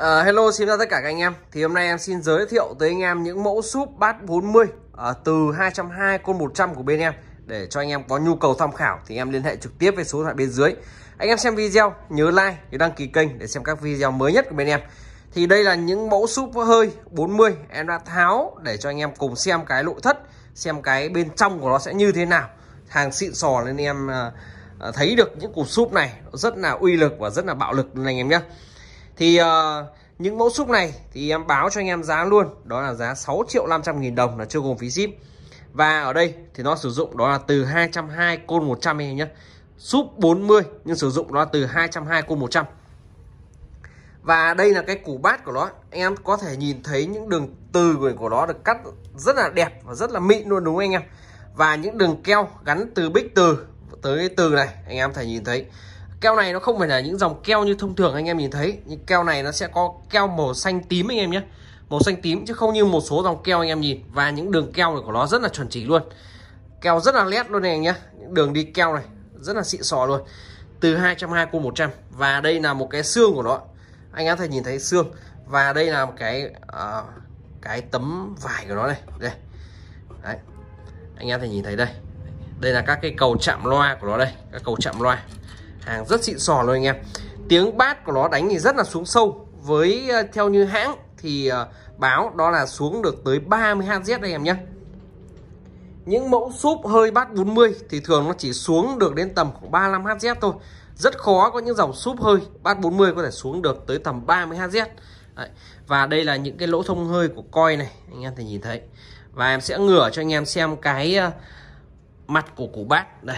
Uh, hello xin chào tất cả các anh em Thì hôm nay em xin giới thiệu tới anh em những mẫu súp bát 40 uh, ờ, Từ 220 con 100 của bên em Để cho anh em có nhu cầu tham khảo Thì em liên hệ trực tiếp với số thoại bên dưới Anh em xem video nhớ like nhớ đăng ký kênh Để xem các video mới nhất của bên em Thì đây là những mẫu súp hơi 40 Em đã tháo để cho anh em cùng xem cái nội thất Xem cái bên trong của nó sẽ như thế nào Hàng xịn sò nên em uh, thấy được những cục súp này Rất là uy lực và rất là bạo lực nên anh em nhé thì uh, những mẫu súp này thì em báo cho anh em giá luôn đó là giá 6 triệu 500 nghìn đồng là chưa gồm phí ship và ở đây thì nó sử dụng đó là từ 220 côn 100 anh em nhé súp 40 nhưng sử dụng đó là từ 220 côn 100 và đây là cái củ bát của nó anh em có thể nhìn thấy những đường từ của nó được cắt rất là đẹp và rất là mịn luôn đúng không anh em và những đường keo gắn từ bích từ tới từ này anh em thể nhìn thấy keo này nó không phải là những dòng keo như thông thường anh em nhìn thấy nhưng keo này nó sẽ có keo màu xanh tím anh em nhé màu xanh tím chứ không như một số dòng keo anh em nhìn và những đường keo này của nó rất là chuẩn chỉ luôn keo rất là nét luôn này anh nhé, đường đi keo này rất là xịn sò luôn từ 220 cô 100 và đây là một cái xương của nó anh em thể nhìn thấy xương và đây là một cái uh, cái tấm vải của nó này đây Đấy. anh em thể nhìn thấy đây đây là các cái cầu chạm loa của nó đây các cầu chạm loa hàng rất xịn sò luôn anh em tiếng bát của nó đánh thì rất là xuống sâu với ờ, theo như hãng thì ờ, báo đó là xuống được tới 30 Hz đây em nhé những mẫu súp hơi bát 40 thì thường nó chỉ xuống được đến tầm khoảng 35 Hz thôi rất khó có những dòng súp hơi bát 40 có thể xuống được tới tầm 30 Hz Đấy. và đây là những cái lỗ thông hơi của coi này anh em thể nhìn thấy và em sẽ ngửa cho anh em xem cái ờ, mặt của củ bát đây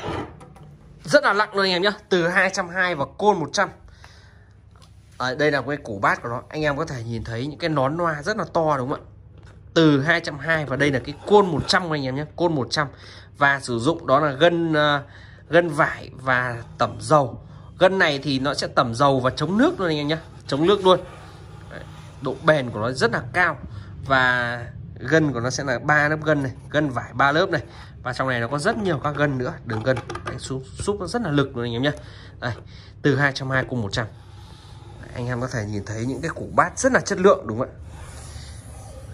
rất là nặng luôn anh em nhé, từ 220 và côn 100 ở à, đây là cái cổ bát của nó anh em có thể nhìn thấy những cái nón loa rất là to đúng không ạ từ 220 và đây là cái côn 100 của anh em nhé côn 100 và sử dụng đó là gân à, gân vải và tẩm dầu gân này thì nó sẽ tẩm dầu và chống nước luôn anh em nhé chống nước luôn độ bền của nó rất là cao và gân của nó sẽ là ba lớp gân này gân vải ba lớp này và trong này nó có rất nhiều các gân nữa đường gân Đấy, súp, súp rất là lực luôn anh em nhé đây từ 220 cùng 100 Đấy, anh em có thể nhìn thấy những cái củ bát rất là chất lượng đúng không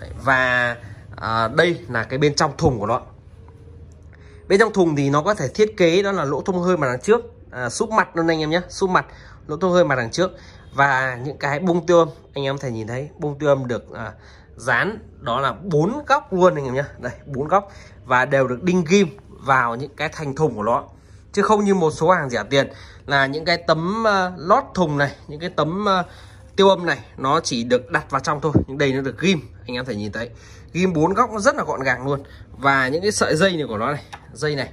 ạ và à, đây là cái bên trong thùng của nó bên trong thùng thì nó có thể thiết kế đó là lỗ thông hơi mà đằng trước à, súp mặt luôn anh em nhé súp mặt lỗ thông hơi mà đằng trước và những cái bung tiêu âm anh em có thể nhìn thấy bung tiêu âm được à, dán đó là bốn góc luôn anh em nhé đây bốn góc và đều được đinh ghim vào những cái thành thùng của nó chứ không như một số hàng rẻ tiền là những cái tấm uh, lót thùng này những cái tấm uh, tiêu âm này nó chỉ được đặt vào trong thôi nhưng đây nó được ghim anh em thể nhìn thấy ghim bốn góc nó rất là gọn gàng luôn và những cái sợi dây này của nó này dây này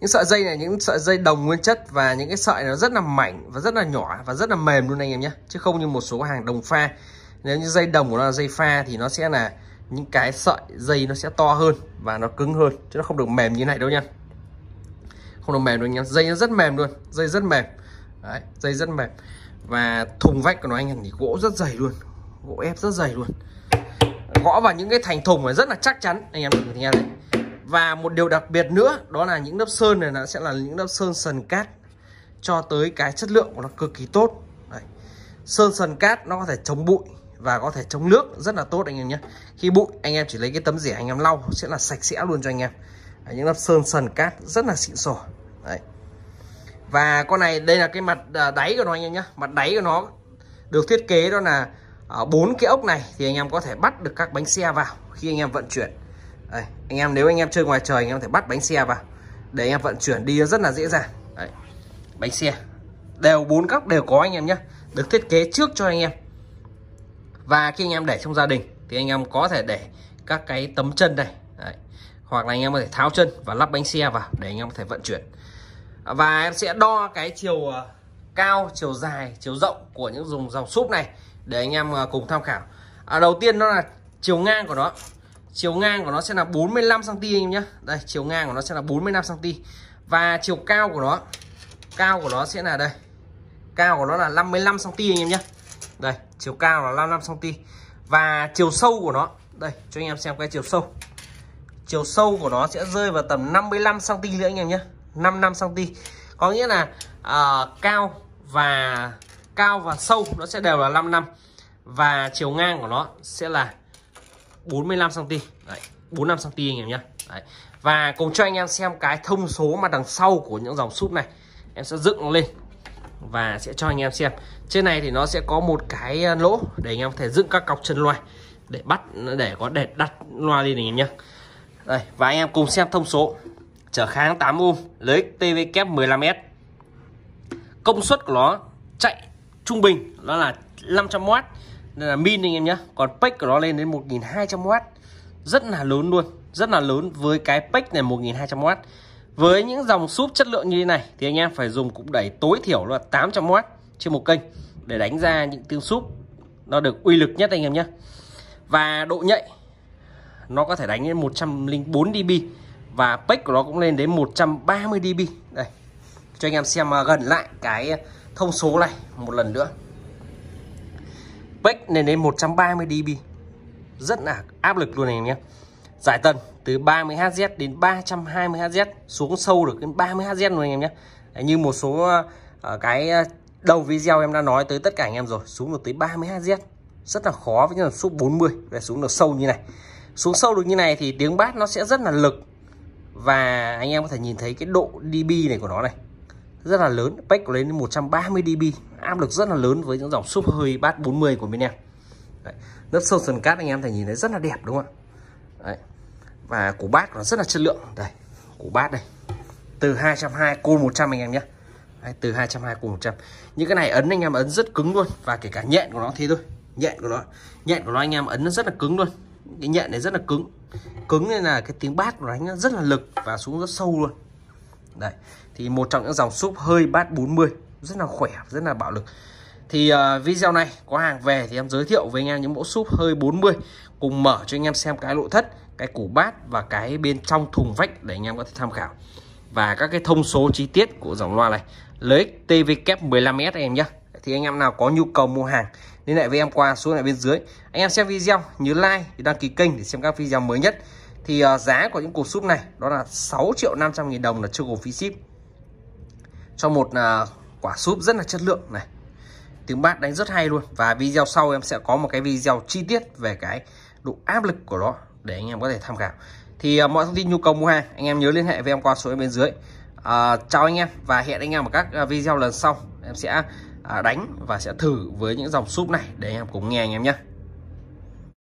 những sợi dây này những sợi dây đồng nguyên chất và những cái sợi nó rất là mảnh và rất là nhỏ và rất là mềm luôn anh em nhé chứ không như một số hàng đồng pha nếu như dây đồng của nó là dây pha thì nó sẽ là những cái sợi dây nó sẽ to hơn và nó cứng hơn chứ nó không được mềm như này đâu nha không được mềm đâu nha dây nó rất mềm luôn dây rất mềm Đấy, dây rất mềm và thùng vách của nó anh em thì gỗ rất dày luôn gỗ ép rất dày luôn gõ vào những cái thành thùng mà rất là chắc chắn anh em thử nghe này và một điều đặc biệt nữa đó là những lớp sơn này nó sẽ là những lớp sơn sần cát cho tới cái chất lượng của nó cực kỳ tốt Đấy. sơn sần cát nó có thể chống bụi và có thể chống nước rất là tốt anh em nhé khi bụi anh em chỉ lấy cái tấm rẻ anh em lau sẽ là sạch sẽ luôn cho anh em đấy, những lớp sơn sần cát rất là xịn sò đấy và con này đây là cái mặt đáy của nó anh em nhé mặt đáy của nó được thiết kế đó là bốn cái ốc này thì anh em có thể bắt được các bánh xe vào khi anh em vận chuyển đấy, anh em nếu anh em chơi ngoài trời anh em có thể bắt bánh xe vào để anh em vận chuyển đi rất là dễ dàng đấy, bánh xe đều bốn góc đều có anh em nhé được thiết kế trước cho anh em và khi anh em để trong gia đình thì anh em có thể để các cái tấm chân này Đấy. hoặc là anh em có thể tháo chân và lắp bánh xe vào để anh em có thể vận chuyển và em sẽ đo cái chiều ờ, cao chiều dài chiều rộng của những dùng dòng súp này để anh em ờ, cùng tham khảo à, đầu tiên nó là chiều ngang của nó chiều ngang của nó sẽ là 45 cm anh em nhé đây chiều ngang của nó sẽ là 45 cm và chiều cao của nó cao của nó sẽ là đây cao của nó là 55 cm anh em nhé đây chiều cao là 55 cm và chiều sâu của nó đây cho anh em xem cái chiều sâu chiều sâu của nó sẽ rơi vào tầm 55 cm nữa anh em nhé 55 cm có nghĩa là uh, cao và cao và sâu nó sẽ đều là 5 năm và chiều ngang của nó sẽ là 45 cm Đấy, 45 cm anh em nhé Đấy. và cùng cho anh em xem cái thông số mà đằng sau của những dòng súp này em sẽ dựng nó lên và sẽ cho anh em xem trên này thì nó sẽ có một cái ờ, lỗ để anh em có thể dựng các cọc chân loa để bắt để có để đặt loa lên anh em nhé đây và anh em cùng xem thông số trở kháng 8 ohm lưới TV kép 15S công suất của nó chạy trung bình nó là 500W nên là min anh em nhé còn pech của nó lên đến 1200W rất là lớn luôn rất là lớn với cái pech này 1200W với những dòng súp chất lượng như thế này thì anh em phải dùng cũng đẩy tối thiểu là 800W trên một kênh để đánh ra những tiếng súp nó được uy lực nhất anh em nhé. Và độ nhạy nó có thể đánh đến 104 dB và peak của nó cũng lên đến 130 dB. Đây. Cho anh em xem à, gần lại cái thông số này một lần nữa. Pech lên đến 130 dB. Rất là áp lực luôn anh em nhé. Giải tần từ 30 Hz đến 320 Hz xuống sâu được đến 30 Hz luôn anh em nhé. Đấy, như một số uh, cái ờ, đầu video em đã nói tới tất cả anh em rồi, xuống được tới 30 Hz rất là khó với những số 40 để xuống được sâu như này. Xuống sâu được như này thì tiếng bát nó sẽ rất là lực và anh em có thể nhìn thấy cái độ dB này của nó này rất là lớn, pech lên đến 130 dB, áp lực rất là lớn với những dòng súp hơi bát 40 của bên em. Đấy. Lớp sâu sần cát anh em thể nhìn thấy rất là đẹp đúng không ạ? Đấy. Và củ bát nó rất là chất lượng Đây củ bát đây Từ 220 côn 100 anh em nhé Đấy, Từ 220 côn 100 Những cái này ấn anh em ấn rất cứng luôn Và kể cả nhện của nó thế thôi Nhện của nó Nhện của nó anh em ấn nó rất là cứng luôn Cái nhện này rất là cứng Cứng nên là cái tiếng bát của nó rất là lực Và xuống rất sâu luôn Đấy Thì một trong những dòng súp hơi bát 40 Rất là khỏe Rất là bạo lực thì uh, video này có hàng về thì em giới thiệu với anh em những mẫu súp hơi 40 cùng mở cho anh em xem cái nội thất cái củ bát và cái bên trong thùng vách để anh em có thể tham khảo và các cái thông số chi tiết của dòng loa này lấy TVK 15S anh em nhé thì anh em nào có nhu cầu mua hàng liên hệ với em qua số này bên dưới anh em xem video nhớ like đăng ký kênh để xem các video mới nhất thì uh, giá của những cục súp này đó là 6 triệu 500 nghìn đồng là chưa gồm phí ship cho một uh, quả súp rất là chất lượng này tiếng bát đánh rất hay luôn và video sau em sẽ có một cái video chi tiết về cái độ áp lực của nó để anh em có thể tham khảo thì à, mọi thông tin nhu cầu mua hàng anh em nhớ liên hệ với em qua số em bên dưới à, chào anh em và hẹn anh em ở các à, video lần sau em sẽ à, đánh và sẽ thử với những dòng súp này để anh em cùng nghe anh em nhé